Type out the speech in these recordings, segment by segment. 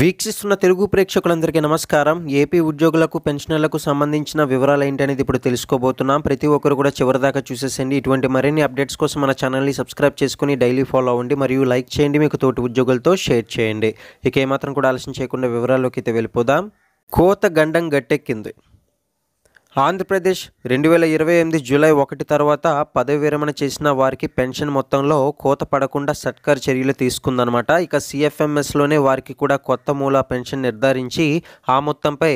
వీక్షిస్తున్న తెలుగు ప్రేక్షకులందరికీ నమస్కారం ఏపీ ఉద్యోగులకు పెన్షనర్లకు సంబంధించిన వివరాలు ఏంటి అనేది ఇప్పుడు తెలుసుకోబోతున్నాం ప్రతి ఒక్కరు కూడా చివరిదాకా చూసేసేయండి ఇటువంటి మరిన్ని అప్డేట్స్ కోసం మన ఛానల్ని సబ్స్క్రైబ్ చేసుకుని డైలీ ఫాలో అవ్వండి మరియు లైక్ చేయండి మీకు తోటి ఉద్యోగులతో షేర్ చేయండి ఇక ఏమాత్రం కూడా ఆలస్యం చేయకుండా వివరాల్లోకి అయితే వెళ్ళిపోదాం కోత గండం గట్టెక్కింది ఆంధ్రప్రదేశ్ రెండు వేల ఇరవై ఎనిమిది జూలై ఒకటి తర్వాత పదవి విరమణ చేసిన వారికి పెన్షన్ మొత్తంలో కోత పడకుండా సర్కార్ చర్యలు తీసుకుందనమాట ఇక సిఎఫ్ఎంఎస్లోనే వారికి కూడా కొత్త మూల పెన్షన్ నిర్ధారించి ఆ మొత్తంపై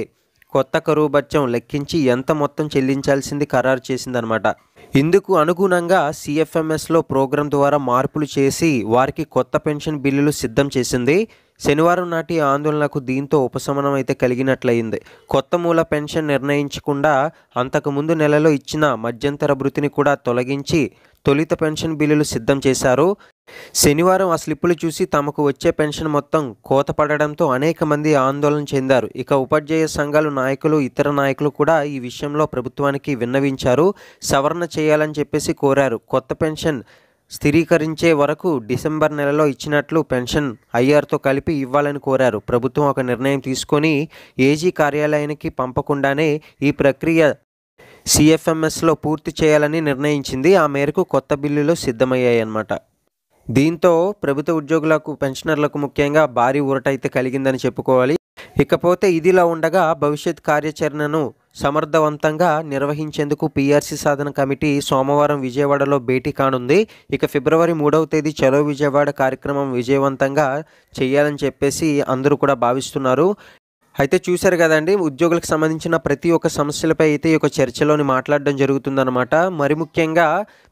కొత్త కరువు బత్యం లెక్కించి ఎంత మొత్తం చెల్లించాల్సింది ఖరారు చేసిందనమాట ఇందుకు అనుగుణంగా సిఎఫ్ఎంఎస్లో ప్రోగ్రాం ద్వారా మార్పులు చేసి వారికి కొత్త పెన్షన్ బిల్లులు సిద్ధం చేసింది శనివారం నాటి ఆందోళనకు దీంతో ఉపశమనం అయితే కలిగినట్లయింది కొత్త మూల పెన్షన్ నిర్ణయించకుండా అంతకుముందు నెలలో ఇచ్చిన మధ్యంతర భృతిని కూడా తొలగించి తొలిత పెన్షన్ బిల్లులు సిద్ధం చేశారు శనివారం ఆ స్లిప్పులు చూసి తమకు వచ్చే పెన్షన్ మొత్తం కోత పడడంతో అనేక మంది ఆందోళన చెందారు ఇక ఉపాధ్యాయ సంఘాలు నాయకులు ఇతర నాయకులు కూడా ఈ విషయంలో ప్రభుత్వానికి విన్నవించారు సవరణ చేయాలని చెప్పేసి కోరారు కొత్త పెన్షన్ స్థిరీకరించే వరకు డిసెంబర్ నెలలో ఇచ్చినట్లు పెన్షన్ ఐఆర్తో కలిపి ఇవ్వాలని కోరారు ప్రభుత్వం ఒక నిర్ణయం తీసుకొని ఏజీ కార్యాలయానికి పంపకుండానే ఈ ప్రక్రియ సిఎఫ్ఎంఎస్లో పూర్తి చేయాలని నిర్ణయించింది ఆ మేరకు కొత్త బిల్లులు సిద్ధమయ్యాయన్నమాట దీంతో ప్రభుత్వ ఉద్యోగులకు పెన్షనర్లకు ముఖ్యంగా భారీ ఊరటైతే కలిగిందని చెప్పుకోవాలి ఇకపోతే ఇదిలా ఉండగా భవిష్యత్ కార్యాచరణను సమర్థవంతంగా నిర్వహించేందుకు పీఆర్సీ సాధన కమిటీ సోమవారం విజయవాడలో భేటీ కానుంది ఇక ఫిబ్రవరి మూడవ తేదీ చలో విజయవాడ కార్యక్రమం విజయవంతంగా చేయాలని చెప్పేసి అందరూ కూడా భావిస్తున్నారు అయితే చూశారు కదండి ఉద్యోగులకు సంబంధించిన ప్రతి ఒక్క సమస్యలపై అయితే ఈ యొక్క చర్చలోని మాట్లాడడం జరుగుతుందన్నమాట మరి ముఖ్యంగా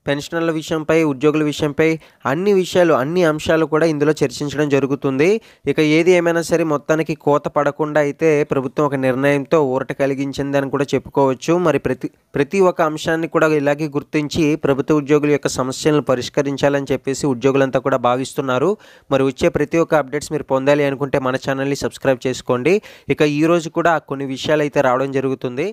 పెన్షనర్ల విషయంపై ఉద్యోగుల విషయంపై అన్ని విషయాలు అన్ని అంశాలు కూడా ఇందులో చర్చించడం జరుగుతుంది ఇక ఏది ఏమైనా సరే మొత్తానికి కోత పడకుండా అయితే ప్రభుత్వం ఒక నిర్ణయంతో ఊరట కలిగించింది అని కూడా చెప్పుకోవచ్చు మరి ప్రతి ప్రతి ఒక్క అంశాన్ని కూడా ఇలాగే గుర్తించి ప్రభుత్వ ఉద్యోగుల యొక్క సమస్యలను పరిష్కరించాలని చెప్పేసి ఉద్యోగులంతా కూడా భావిస్తున్నారు మరి వచ్చే ప్రతి ఒక్క అప్డేట్స్ మీరు పొందాలి అనుకుంటే మన ఛానల్ని సబ్స్క్రైబ్ చేసుకోండి ఇక ఈరోజు కూడా కొన్ని విషయాలు అయితే రావడం జరుగుతుంది